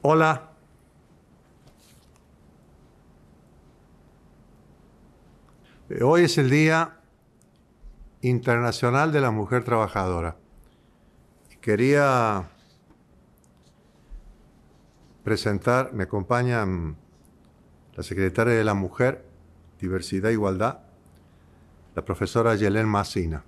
Hola. Hoy es el Día Internacional de la Mujer Trabajadora. Quería presentar, me acompaña la secretaria de la Mujer, Diversidad e Igualdad, la profesora Yelén Massina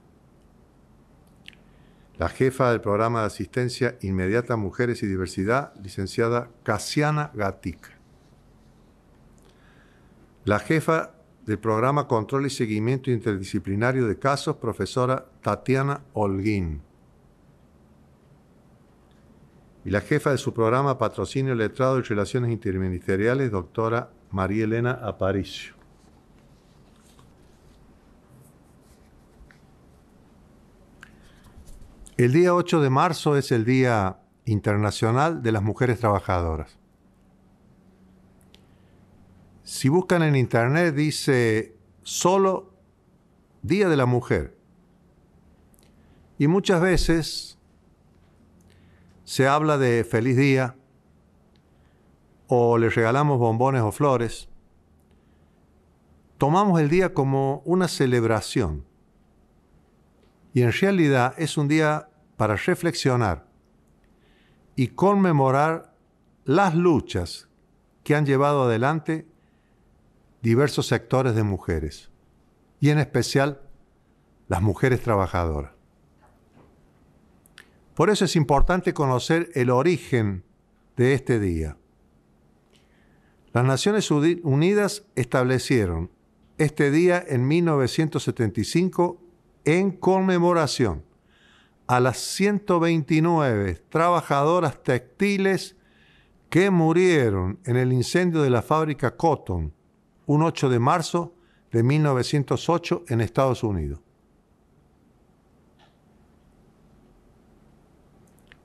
la jefa del programa de asistencia inmediata a Mujeres y Diversidad, licenciada Casiana Gatica. La jefa del programa Control y Seguimiento Interdisciplinario de Casos, profesora Tatiana Holguín. Y la jefa de su programa Patrocinio Letrado y Relaciones Interministeriales, doctora María Elena Aparicio. El día 8 de marzo es el Día Internacional de las Mujeres Trabajadoras. Si buscan en internet dice solo Día de la Mujer. Y muchas veces se habla de feliz día o les regalamos bombones o flores. Tomamos el día como una celebración. Y en realidad es un día para reflexionar y conmemorar las luchas que han llevado adelante diversos sectores de mujeres, y en especial las mujeres trabajadoras. Por eso es importante conocer el origen de este día. Las Naciones Unidas establecieron este día en 1975 en conmemoración a las 129 trabajadoras textiles que murieron en el incendio de la fábrica Cotton un 8 de marzo de 1908 en Estados Unidos.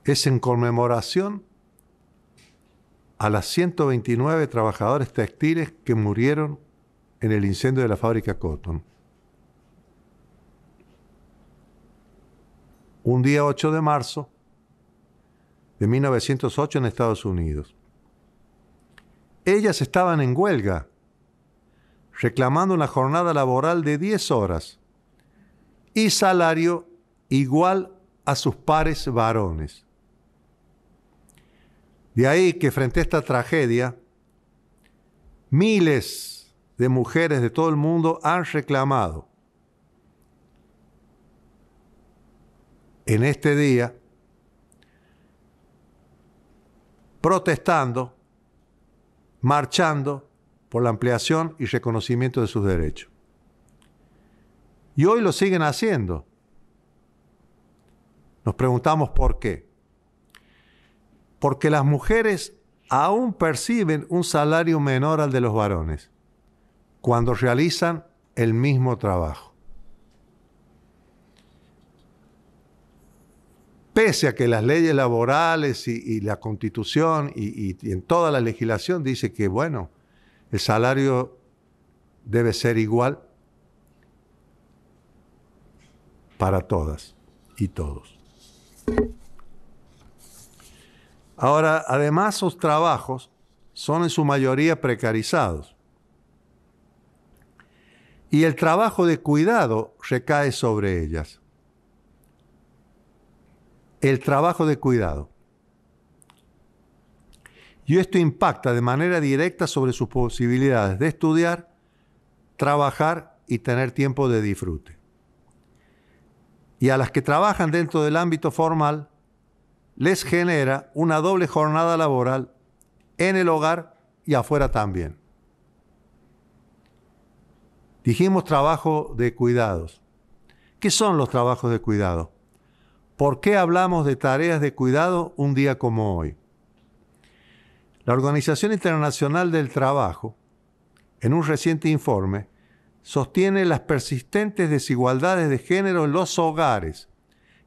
Es en conmemoración a las 129 trabajadoras textiles que murieron en el incendio de la fábrica Cotton. un día 8 de marzo de 1908 en Estados Unidos. Ellas estaban en huelga, reclamando una jornada laboral de 10 horas y salario igual a sus pares varones. De ahí que frente a esta tragedia, miles de mujeres de todo el mundo han reclamado en este día protestando, marchando por la ampliación y reconocimiento de sus derechos. Y hoy lo siguen haciendo. Nos preguntamos por qué. Porque las mujeres aún perciben un salario menor al de los varones cuando realizan el mismo trabajo. pese a que las leyes laborales y, la constitución y, en toda la legislación dice que, bueno, el salario debe ser igual para todas y todos. Ahora, además, sus trabajos son en su mayoría precarizados. Y el trabajo de cuidado recae sobre ellas el trabajo de cuidado. Y esto impacta de manera directa sobre sus posibilidades de estudiar, trabajar y tener tiempo de disfrute. Y a las que trabajan dentro del ámbito formal, les genera una doble jornada laboral en el hogar y afuera también. Dijimos trabajo de cuidados. ¿Qué son los trabajos de cuidado? ¿Por qué hablamos de tareas de cuidado un día como hoy? La Organización Internacional del Trabajo, en un reciente informe, sostiene las persistentes desigualdades de género en los hogares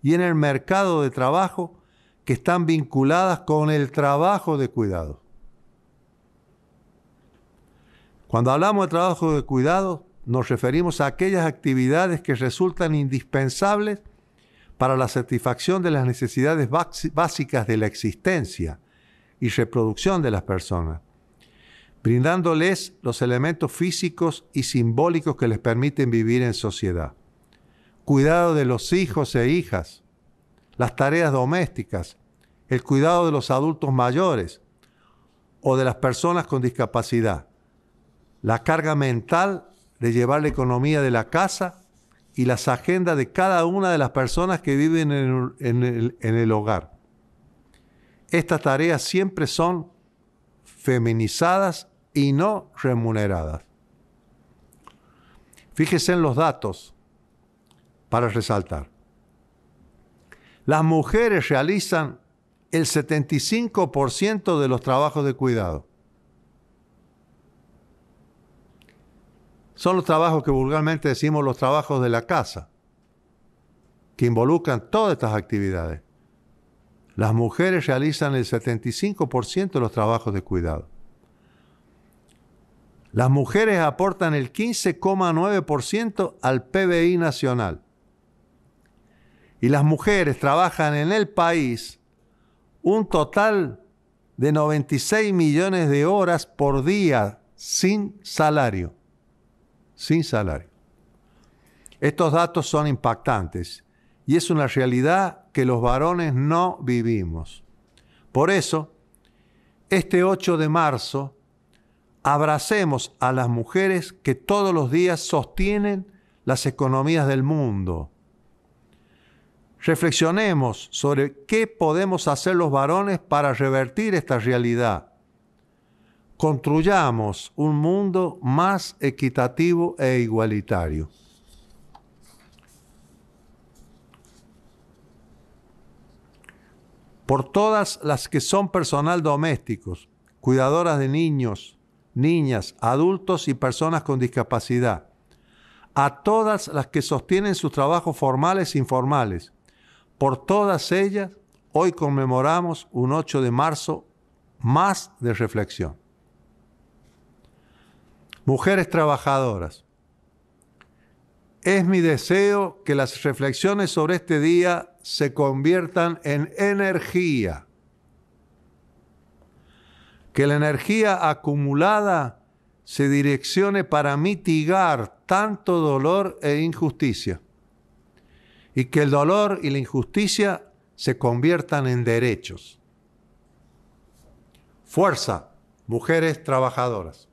y en el mercado de trabajo que están vinculadas con el trabajo de cuidado. Cuando hablamos de trabajo de cuidado, nos referimos a aquellas actividades que resultan indispensables para la satisfacción de las necesidades básicas de la existencia y reproducción de las personas, brindándoles los elementos físicos y simbólicos que les permiten vivir en sociedad. Cuidado de los hijos e hijas, las tareas domésticas, el cuidado de los adultos mayores o de las personas con discapacidad, la carga mental de llevar la economía de la casa y las agendas de cada una de las personas que viven en el, hogar. Estas tareas siempre son feminizadas y no remuneradas. Fíjese en los datos para resaltar. Las mujeres realizan el 75% de los trabajos de cuidado. son los trabajos que vulgarmente decimos los trabajos de la casa, que involucran todas estas actividades. Las mujeres realizan el 75% de los trabajos de cuidado. Las mujeres aportan el 15,9% al PBI nacional. Y las mujeres trabajan en el país un total de 96 millones de horas por día sin salario sin salario. Estos datos son impactantes y es una realidad que los varones no vivimos. Por eso, este 8 de marzo, abracemos a las mujeres que todos los días sostienen las economías del mundo. Reflexionemos sobre qué podemos hacer los varones para revertir esta realidad construyamos un mundo más equitativo e igualitario. Por todas las que son personal domésticos, cuidadoras de niños, niñas, adultos y personas con discapacidad. A todas las que sostienen sus trabajos formales e informales. Por todas ellas, hoy conmemoramos un 8 de marzo más de reflexión. Mujeres trabajadoras, es mi deseo que las reflexiones sobre este día se conviertan en energía. Que la energía acumulada se direccione para mitigar tanto dolor e injusticia. Y que el dolor y la injusticia se conviertan en derechos. Fuerza, mujeres trabajadoras.